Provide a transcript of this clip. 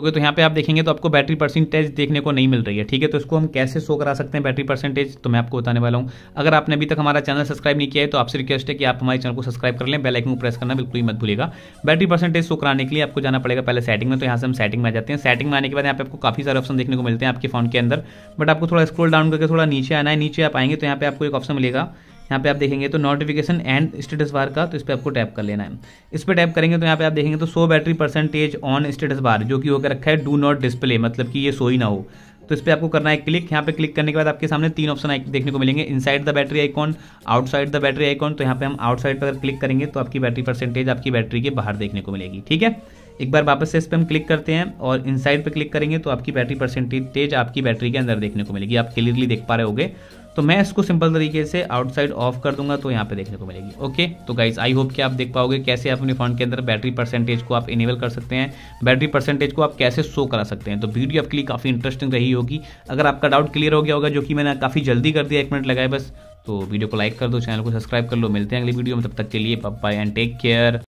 okay तो यहाँ पे आप देखेंगे तो आपको बैटरी परसेंटेज देखने को नहीं मिल रही है ठीक है तो इसको हम कैसे शो करा सकते हैं बैटरी परसेंटेज तो मैं आपको बताने वाला हूँ अगर आपने अभी तक हमारा चैनल सब्सक्राइब नहीं किया है तो आपसे रिक्वेस्ट है कि आप हमारे चैनल को सब्सक्राइब कर लें बेल आइकन को प्रेस करना बिल्कुल ही मत भूलेगा बैटरी परसेंटेज शो कराने के लिए आपको जाना पड़ेगा पहले सेटिंग में तो यहाँ से हम सेटिंग में आ जाते हैं सेटिंग में आने के बाद यहाँ पे आपको काफी सारे ऑप्शन देखने को मिलते हैं आपके फोन के अंदर बट आपको थोड़ा स्क्रोल डाउन करके थोड़ा नीचे आना है नीचे आप आएंगे तो यहाँ पे आपको एक ऑप्शन मिलेगा यहाँ पे आप देखेंगे तो नोटिफिकेशन एंड स्टेटस बार का तो इस पर आपको टैप कर लेना है इस पर टैप करेंगे तो यहाँ पे आप देखेंगे तो so battery percentage on status bar जो कि होकर रखा है डू नॉट डिस्प्ले मतलब कि ये सो ही ना हो तो इस पर आपको करना है क्लिक यहाँ पे क्लिक करने के बाद आपके सामने तीन ऑप्शन देखने को मिलेंगे inside the battery icon outside the battery icon तो यहाँ पे हम आउटसाइड पर क्लिक करेंगे तो आपकी बैटरी परसेंटेज आपकी बैटरी के बाहर देखने को मिलेगी ठीक है एक बार वापस से इस पर हम क्लिक करते हैं और इनसाइड पर क्लिक करेंगे तो आपकी बैटरी परसेंटेज आपकी बैटरी के अंदर देखने को मिलेगी आप क्लियरली देख पा रहे होगे तो मैं इसको सिंपल तरीके से आउटसाइड ऑफ कर दूंगा तो यहाँ पे देखने को मिलेगी ओके तो गाइज आई होप कि आप देख पाओगे कैसे आप अपने फोन के अंदर बैटरी परसेंटेज को आप इनेबल कर सकते हैं बैटरी परसेंटेज को आप कैसे शो करा सकते हैं तो वीडियो आपके लिए काफ़ी इंटरेस्टिंग रही होगी अगर आपका डाउट क्लियर हो गया होगा जो कि मैंने काफ़ी जल्दी कर दिया एक मिनट लगाए बस तो वीडियो को लाइक कर दो चैनल को सब्सक्राइब कर लो मिलते हैं अगली वीडियो में तब तक के लिए बाय एंड टेक केयर